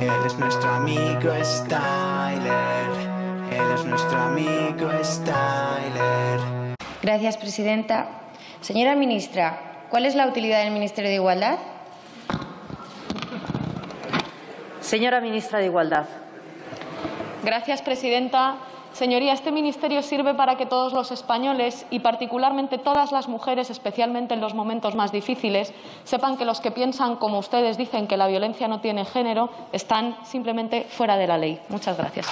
Él es nuestro amigo Styler. Él es nuestro amigo Styler. Gracias, presidenta. Señora ministra, ¿cuál es la utilidad del Ministerio de Igualdad? Señora ministra de Igualdad. Gracias, presidenta. Señoría, este ministerio sirve para que todos los españoles y particularmente todas las mujeres, especialmente en los momentos más difíciles, sepan que los que piensan, como ustedes dicen, que la violencia no tiene género, están simplemente fuera de la ley. Muchas gracias,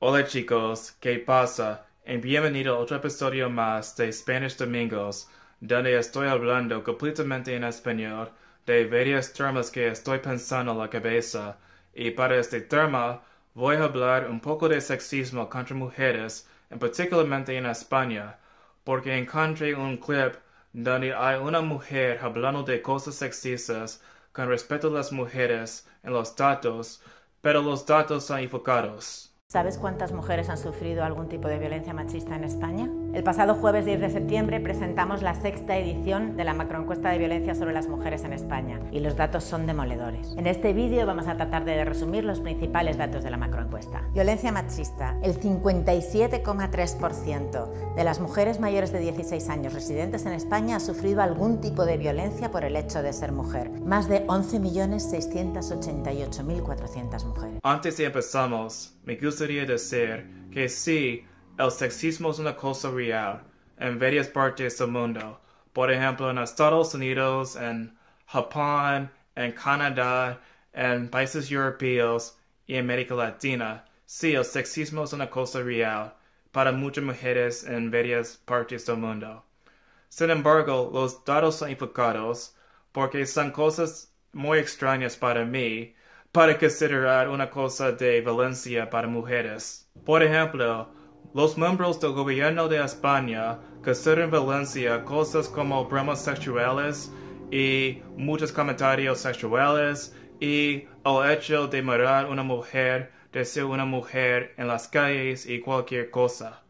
Hola chicos, ¿qué pasa? bienvenido a otro episodio más de Spanish Domingos, donde estoy hablando completamente en español de varios temas que estoy pensando en la cabeza y para este tema voy a hablar un poco de sexismo contra mujeres, en particularmente en España, porque encontré un clip donde hay una mujer hablando de cosas sexistas con respecto a las mujeres en los datos, pero los datos son enfocados. ¿Sabes cuántas mujeres han sufrido algún tipo de violencia machista en España? El pasado jueves 10 de septiembre presentamos la sexta edición de la macroencuesta de violencia sobre las mujeres en España y los datos son demoledores. En este vídeo vamos a tratar de resumir los principales datos de la macroencuesta. Violencia machista. El 57,3% de las mujeres mayores de 16 años residentes en España ha sufrido algún tipo de violencia por el hecho de ser mujer. Más de 11.688.400 mujeres. Antes de empezamos, me gustaría decir que sí, el sexismo es una cosa real en varias partes del mundo, por ejemplo en Estados Unidos, en Japón, en Canadá, en países europeos y en América Latina. Sí, el sexismo es una cosa real para muchas mujeres en varias partes del mundo. Sin embargo, los datos son equivocados porque son cosas muy extrañas para mí para considerar una cosa de valencia para mujeres. Por ejemplo, los miembros del gobierno de España en Valencia cosas como bromas sexuales y muchos comentarios sexuales y el hecho de mirar una mujer, de ser una mujer en las calles y cualquier cosa.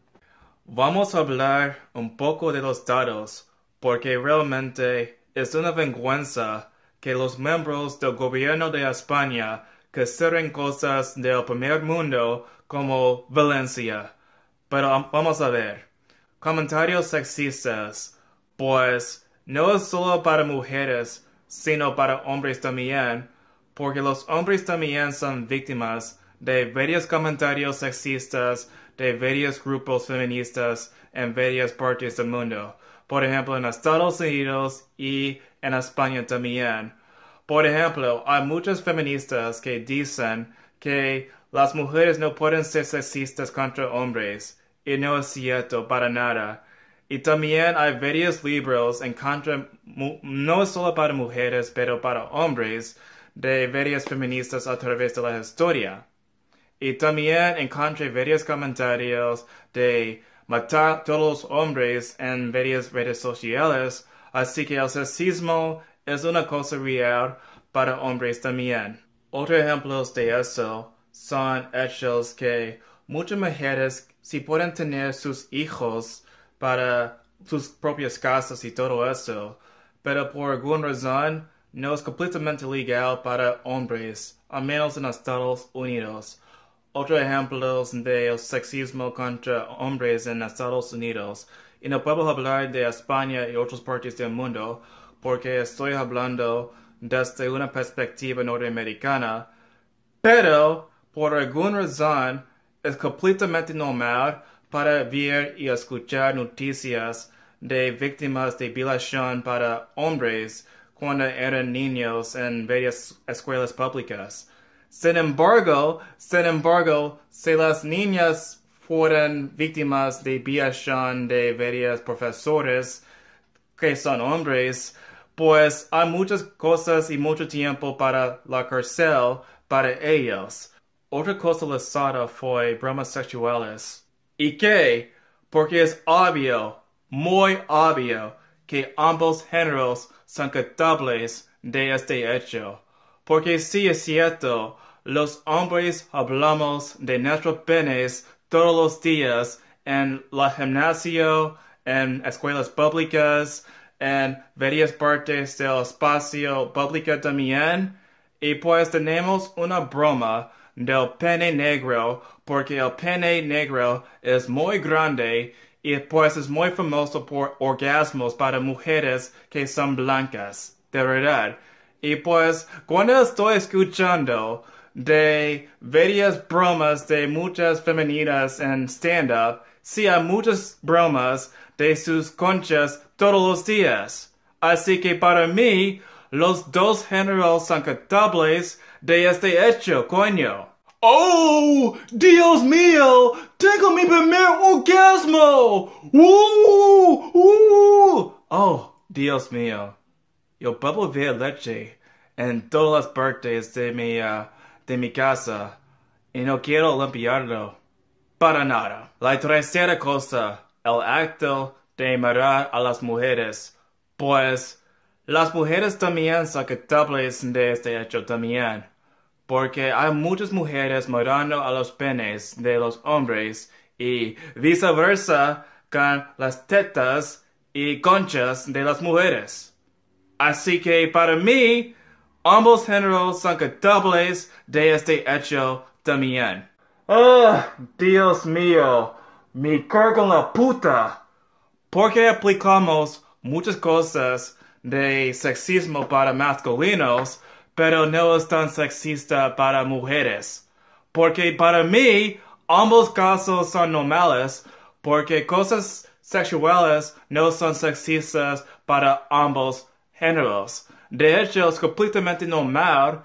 Vamos a hablar un poco de los datos, porque realmente es una vergüenza que los miembros del gobierno de España que cosas del primer mundo como Valencia. Pero vamos a ver. Comentarios sexistas. Pues no es solo para mujeres, sino para hombres también, porque los hombres también son víctimas de varios comentarios sexistas de varios grupos feministas en varias partes del mundo. Por ejemplo, en Estados Unidos y en España también. Por ejemplo, hay muchas feministas que dicen que las mujeres no pueden ser sexistas contra hombres, y no es cierto para nada. Y también hay varios libros en contra, no solo para mujeres, pero para hombres, de varias feministas a través de la historia. Y también encontré varios comentarios de matar todos los hombres en varias redes sociales, así que el sexismo es una cosa real para hombres también. Otro ejemplo de eso son hechos que muchas mujeres, si pueden tener sus hijos para sus propias casas y todo eso, pero por alguna razón no es completamente legal para hombres, al menos en Estados Unidos. Otro ejemplo del sexismo contra hombres en Estados Unidos. Y no puedo hablar de España y otras partes del mundo porque estoy hablando desde una perspectiva norteamericana. Pero por alguna razón, es completamente normal para ver y escuchar noticias de víctimas de violación para hombres cuando eran niños en varias escuelas públicas. Sin embargo, sin embargo, si las niñas fueron víctimas de violación de varios profesores que son hombres, pues hay muchas cosas y mucho tiempo para la cárcel para ellos. Otra cosa lesada fue Bromas Sexuales. ¿Y qué? Porque es obvio, muy obvio, que ambos géneros son culpables de este hecho. Porque si es cierto, los hombres hablamos de nuestros penes todos los días en la gimnasio, en escuelas públicas, en varias partes del espacio público también. Y pues tenemos una broma del pene negro, porque el pene negro es muy grande y pues es muy famoso por orgasmos para mujeres que son blancas, de verdad. Y pues cuando estoy escuchando de varias bromas de muchas femeninas en stand-up, si hay muchas bromas de sus conchas todos los días. Así que para mí, los dos son sacadobles de este hecho, coño. ¡Oh! ¡Dios mío! ¡Tengo mi primer orgasmo! ¡Uh! uh. ¡Oh! Dios mío. Yo puedo ver leche en todas las partes de mi, uh, de mi casa y no quiero limpiarlo. Para nada. La tercera cosa, el acto de mirar a las mujeres. Pues las mujeres también son culpables de este hecho también, porque hay muchas mujeres morando a los penes de los hombres y viceversa con las tetas y conchas de las mujeres. Así que para mí, ambos géneros son culpables de este hecho también. ¡Oh, Dios mío! ¡Me cargo la puta! Porque aplicamos muchas cosas de sexismo para masculinos, pero no es tan sexista para mujeres. Porque para mí, ambos casos son normales, porque cosas sexuales no son sexistas para ambos géneros. De hecho, es completamente normal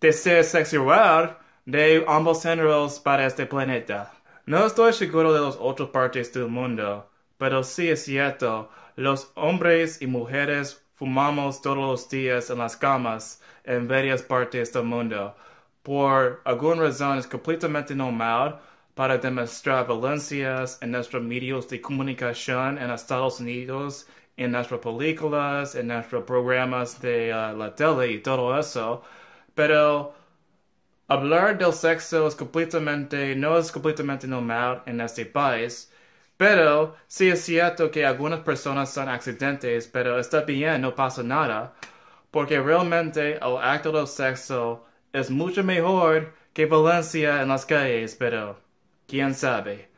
de ser sexual de ambos géneros para este planeta. No estoy seguro de las otras partes del mundo, pero sí es cierto los hombres y mujeres fumamos todos los días en las camas en varias partes del mundo. Por alguna razón es completamente normal para demostrar valencias en nuestros medios de comunicación en Estados Unidos, en nuestras películas, en nuestros programas de uh, la tele y todo eso. Pero hablar del sexo es completamente, no es completamente normal en este país. Pero sí es cierto que algunas personas son accidentes, pero está bien, no pasa nada, porque realmente el acto del sexo es mucho mejor que violencia en las calles, pero quién sabe.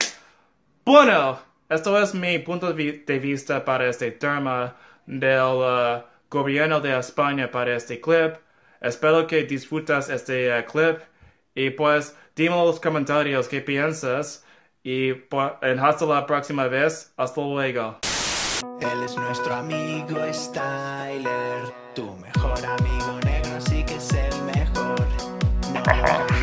Bueno, esto es mi punto de vista para este tema del uh, gobierno de España para este clip. Espero que disfrutas este uh, clip y pues dime en los comentarios qué piensas y en hasta la próxima vez. Hasta luego. Él es nuestro amigo Styler, tu mejor amigo negro, sí que es el mejor. No.